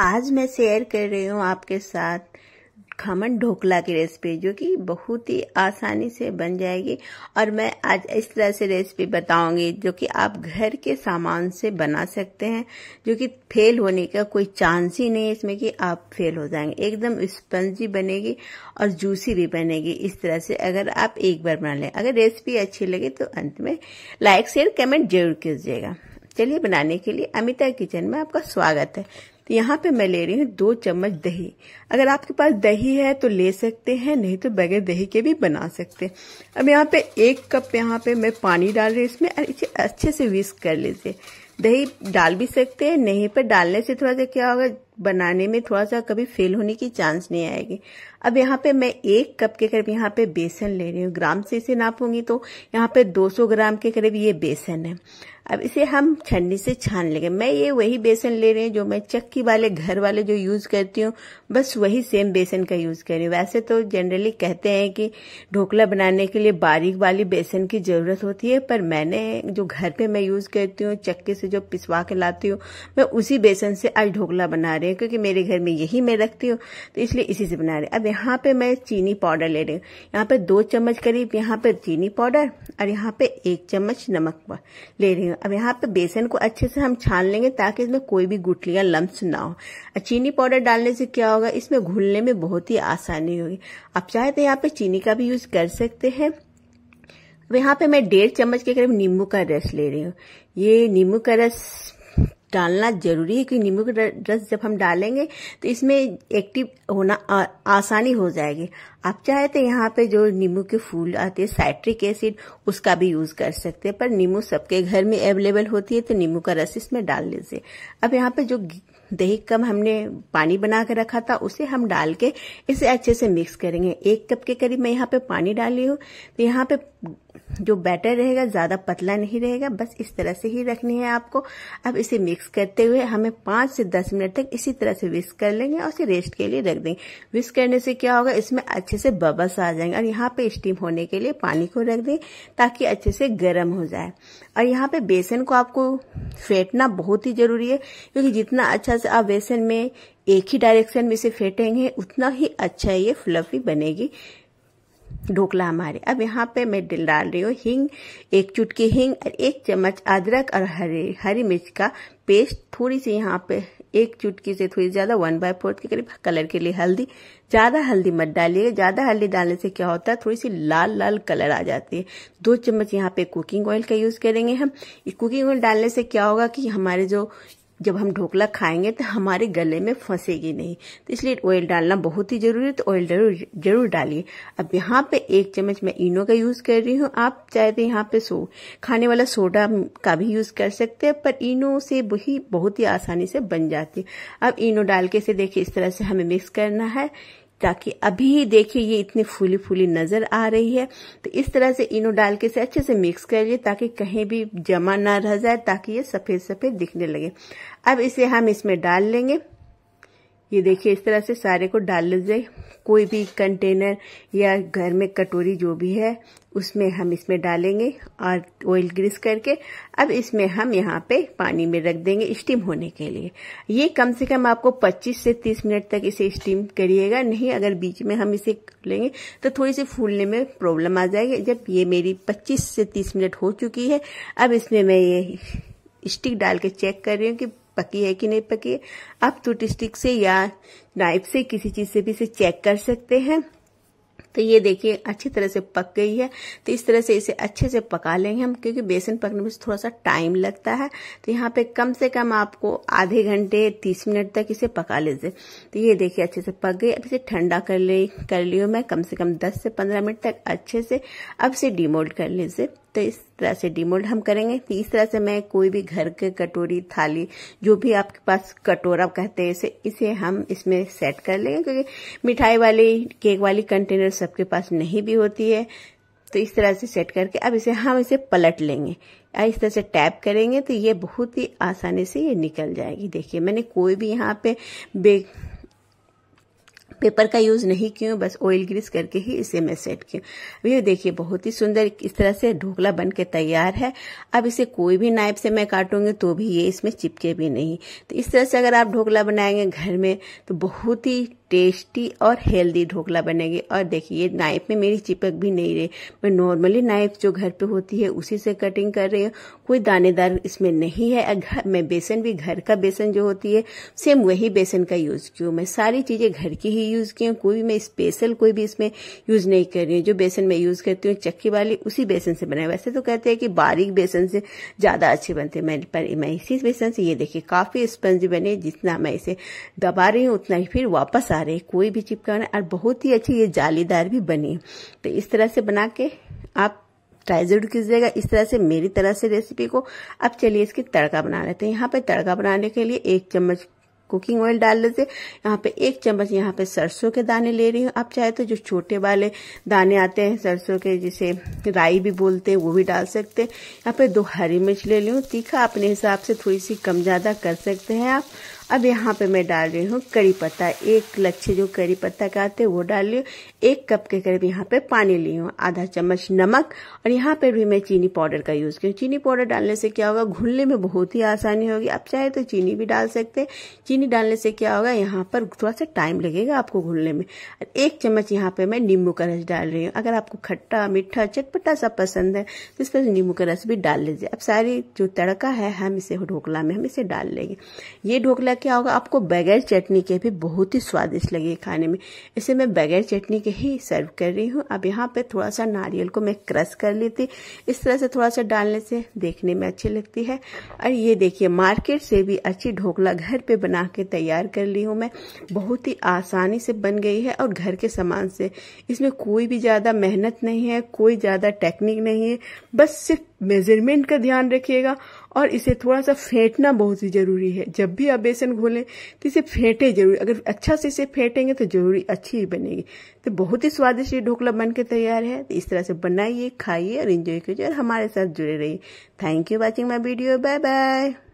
आज मैं शेयर कर रही हूँ आपके साथ खमन ढोकला की रेसिपी जो कि बहुत ही आसानी से बन जाएगी और मैं आज इस तरह से रेसिपी बताऊंगी जो कि आप घर के सामान से बना सकते हैं जो कि फेल होने का कोई चांस ही नहीं है इसमें कि आप फेल हो जाएंगे एकदम स्पंजी बनेगी और जूसी भी बनेगी इस तरह से अगर आप एक बार बना लें अगर रेसिपी अच्छी लगे तो अंत में लाइक शेयर कमेंट जरूर कीजिएगा चलिए बनाने के लिए अमिता किचन में आपका स्वागत है तो यहाँ पे मैं ले रही हूँ दो चम्मच दही अगर आपके पास दही है तो ले सकते हैं नहीं तो बगैर दही के भी बना सकते हैं अब यहाँ पे एक कप यहाँ पे मैं पानी डाल रही हूँ इसमें और इसे अच्छे से विस्क कर लीजिए दही डाल भी सकते हैं नहीं पर डालने से थोड़ा सा क्या होगा बनाने में थोड़ा सा कभी फेल होने की चांस नहीं आएगी अब यहाँ पे मैं एक कप के करीब यहाँ पे बेसन ले रही हूँ ग्राम से इसे नापूंगी तो यहाँ पे 200 ग्राम के करीब ये बेसन है अब इसे हम छन्नी से छान लेंगे मैं ये वही बेसन ले रही हूँ जो मैं चक्की वाले घर वाले जो यूज़ करती हूँ बस वही सेम बेसन का यूज़ कर रही हूँ वैसे तो जनरली कहते हैं कि ढोकला बनाने के लिए बारीक वाली बेसन की ज़रूरत होती है पर मैंने जो घर पे मैं यूज़ करती हूँ चक्की से जो पिसवा के लाती हूँ मैं उसी बेसन से आज ढोकला बना रही हूँ क्योंकि मेरे घर में यही मैं रखती हूँ तो इसलिए इसी से बना रही अब यहाँ पे मैं चीनी पाउडर ले रही हूँ यहाँ पे दो चम्मच करीब यहाँ पे चीनी पाउडर और यहाँ पे एक चम्मच नमक ले रही हूँ अब यहाँ पे बेसन को अच्छे से हम छान लेंगे ताकि इसमें कोई भी गुटलियाँ लम्ब ना हो चीनी पाउडर डालने से क्या होगा इसमें घुलने में बहुत ही आसानी होगी आप चाहे तो यहाँ पे चीनी का भी यूज कर सकते हैं अब यहाँ पे मैं डेढ़ चम्मच के करीब नींबू का रस ले रही हूँ ये नींबू का रस डालना जरूरी है क्योंकि नींबू का रस जब हम डालेंगे तो इसमें एक्टिव होना आ, आसानी हो जाएगी आप चाहे तो यहाँ पे जो नींबू के फूल आते हैं साइट्रिक एसिड उसका भी यूज कर सकते हैं पर नींबू सबके घर में अवेलेबल होती है तो नींबू का रस इसमें डाल लीजिए अब यहाँ पे जो दही कम हमने पानी बना कर रखा था उसे हम डाल के इसे अच्छे से मिक्स करेंगे एक कप के करीब मैं यहाँ पे पानी डाली हूँ तो यहाँ पे जो बैटर रहेगा ज़्यादा पतला नहीं रहेगा बस इस तरह से ही रखनी है आपको अब इसे मिक्स करते हुए हमें पांच से दस मिनट तक इसी तरह से विस्क कर लेंगे और इसे रेस्ट के लिए रख देंगे विस्क करने से क्या होगा इसमें अच्छे से बबस आ जाएंगे और यहाँ पे स्टीम होने के लिए पानी को रख दें ताकि अच्छे से गर्म हो जाए और यहाँ पे बेसन को आपको फेंटना बहुत ही ज़रूरी है क्योंकि जितना अच्छा से आप बेसन में एक ही डायरेक्शन में इसे फेंटेंगे उतना ही अच्छा ये फ्लफी बनेगी ढोकला हमारे अब यहाँ पे मैं डाल रही हूँ हींग एक चुटकी हींग और एक चम्मच अदरक और हरी हरी मिर्च का पेस्ट थोड़ी सी यहाँ पे एक चुटकी से थोड़ी ज़्यादा वन बाय फोर्थ के करीब कलर के लिए हल्दी ज़्यादा हल्दी मत डालिएगा ज़्यादा हल्दी डालने से क्या होता है थोड़ी सी लाल लाल कलर आ जाती है दो चम्मच यहाँ पे कुकिंग ऑयल का यूज़ करेंगे हम कुकिंग ऑयल डालने से क्या होगा कि हमारे जो जब हम ढोकला खाएंगे तो हमारे गले में फंसेगी नहीं तो इसलिए ऑयल डालना बहुत ही जरूरी है तो ऑयल जरूर जरूर डालिए अब यहाँ पे एक चम्मच मैं इनो का यूज कर रही हूँ आप चाहे तो यहाँ पे सो खाने वाला सोडा का भी यूज कर सकते हैं पर इनो से वही बहुत ही आसानी से बन जाती है अब इनो डाल के इसे देखिए इस तरह से हमें मिक्स करना है ताकि अभी ही देखिए ये इतनी फूली फूली नजर आ रही है तो इस तरह से इनो डाल के इसे अच्छे से मिक्स कर लिए ताकि कहीं भी जमा ना रह जाए ताकि ये सफेद सफेद दिखने लगे अब इसे हम इसमें डाल लेंगे ये देखिए इस तरह से सारे को डाल लीजिए कोई भी कंटेनर या घर में कटोरी जो भी है उसमें हम इसमें डालेंगे और ऑयल ग्रीस करके अब इसमें हम यहाँ पे पानी में रख देंगे स्टीम होने के लिए ये कम से कम आपको 25 से 30 मिनट तक इसे स्टीम करिएगा नहीं अगर बीच में हम इसे लेंगे तो थोड़ी सी फूलने में प्रॉब्लम आ जाएगी जब ये मेरी पच्चीस से तीस मिनट हो चुकी है अब इसमें मैं ये स्टिक डाल के चेक कर रही हूँ कि पकी है कि नहीं पकी है आप टूथ तो स्टिक से या नाइफ से किसी चीज से भी इसे चेक कर सकते हैं तो ये देखिए अच्छी तरह से पक गई है तो इस तरह से इसे अच्छे से पका लेंगे हम क्योंकि बेसन पकने में थोड़ा सा टाइम लगता है तो यहाँ पे कम से कम आपको आधे घंटे तीस मिनट तक इसे पका लीजिए तो ये देखिए अच्छे से पक गई अब इसे ठंडा कर ले कर लियो मैं कम से कम दस से पंद्रह मिनट तक अच्छे से अब इसे डिमोल्ड कर लीजिए तो इस तरह से डिमोल्ड हम करेंगे तो इस तरह से मैं कोई भी घर के कटोरी थाली जो भी आपके पास कटोरा कहते हैं इसे इसे हम इसमें सेट कर लेंगे क्योंकि मिठाई वाली केक वाली कंटेनर सबके पास नहीं भी होती है तो इस तरह से सेट करके अब इसे हम इसे पलट लेंगे इस तरह से टैप करेंगे तो ये बहुत ही आसानी से ये निकल जाएगी देखिए मैंने कोई भी यहाँ पे बेक पेपर का यूज़ नहीं किए बस ऑयल ग्रीस करके ही इसे मैं सेट की भैया ये देखिए बहुत ही सुंदर इस तरह से ढोकला बन के तैयार है अब इसे कोई भी नाइफ से मैं काटूंगी तो भी ये इसमें चिपके भी नहीं तो इस तरह से अगर आप ढोकला बनाएंगे घर में तो बहुत ही टेस्टी और हेल्दी ढोकला बनेगी और देखिए नाइफ में मेरी चिपक भी नहीं रही मैं नॉर्मली नाइफ जो घर पे होती है उसी से कटिंग कर रही हूँ कोई दानेदार इसमें नहीं है घर मैं बेसन भी घर का बेसन जो होती है सेम वही बेसन का यूज़ की हूँ मैं सारी चीज़ें घर की ही यूज़ की हूँ कोई भी मैं स्पेशल कोई भी इसमें यूज़ नहीं कर रही हूँ जो बेसन मैं यूज़ करती हूँ चक्की वाली उसी बेसन से बनाए वैसे तो कहते हैं कि बारीक बेसन से ज़्यादा अच्छे बनते हैं पर मैं इसी बेसन से ये देखिए काफ़ी स्पंज बने जितना मैं इसे दबा रही हूँ उतना ही फिर वापस आ सारे कोई भी चिपकाना और बहुत ही अच्छी ये जालीदार भी बनी तो इस तरह से बना के आप ट्राई जरूर कीजिएगा इस तरह से मेरी तरह से रेसिपी को अब चलिए इसकी तड़का बना लेते हैं यहाँ पे तड़का बनाने के लिए एक चम्मच कुकिंग ऑयल डाल लेते यहाँ पे एक चम्मच यहाँ पे सरसों के दाने ले रही हूँ आप चाहे तो जो छोटे वाले दाने आते हैं सरसों के जिसे राई भी बोलते हैं वो भी डाल सकते हैं यहाँ पे दो हरी मिर्च ले ली हूँ तीखा अपने हिसाब से थोड़ी सी कम ज़्यादा कर सकते हैं आप अब यहाँ पे मैं डाल रही हूँ करी पत्ता एक लच्छे जो करी पत्ता का आते हैं वो डाल लियो एक कप के करीब यहाँ पे पानी ली हूँ आधा चम्मच नमक और यहाँ पे भी मैं चीनी पाउडर का यूज़ किया चीनी पाउडर डालने से क्या होगा घुलने में बहुत ही आसानी होगी आप चाहे तो चीनी भी डाल सकते हैं चीनी डालने से क्या होगा यहाँ पर थोड़ा सा टाइम लगेगा आपको घुलने में एक चम्मच यहाँ पे मैं नींबू का रस डाल रही हूँ अगर आपको खट्टा मीठा चटपटा सब पसंद है तो इस पर नींबू का रस भी डाल लीजिए अब सारी जो तड़का है हम इसे ढोकला में हम इसे डाल लेंगे ये ढोकला क्या होगा आपको बगैर चटनी के भी बहुत ही स्वादिष्ट लगे खाने में इसे मैं बगैर चटनी के ही सर्व कर रही हूँ अब यहाँ पे थोड़ा सा नारियल को मैं क्रश कर लेती इस तरह से थोड़ा सा डालने से देखने में अच्छी लगती है और ये देखिए मार्केट से भी अच्छी ढोकला घर पे बना के तैयार कर ली हूँ मैं बहुत ही आसानी से बन गई है और घर के सामान से इसमें कोई भी ज़्यादा मेहनत नहीं है कोई ज़्यादा टेक्निक नहीं है बस सिर्फ मेज़रमेंट का ध्यान रखिएगा और इसे थोड़ा सा फेंटना बहुत ही ज़रूरी है जब भी आप बेसन घोलें तो इसे फेंटे जरूरी अगर अच्छा से इसे फेंटेंगे तो जरूरी अच्छी ही बनेगी तो बहुत ही स्वादिष्ट ये ढोकला बन के तैयार है तो इस तरह से बनाइए खाइए और इन्जॉय कीजिए और हमारे साथ जुड़े रहिए thank you watching my video bye bye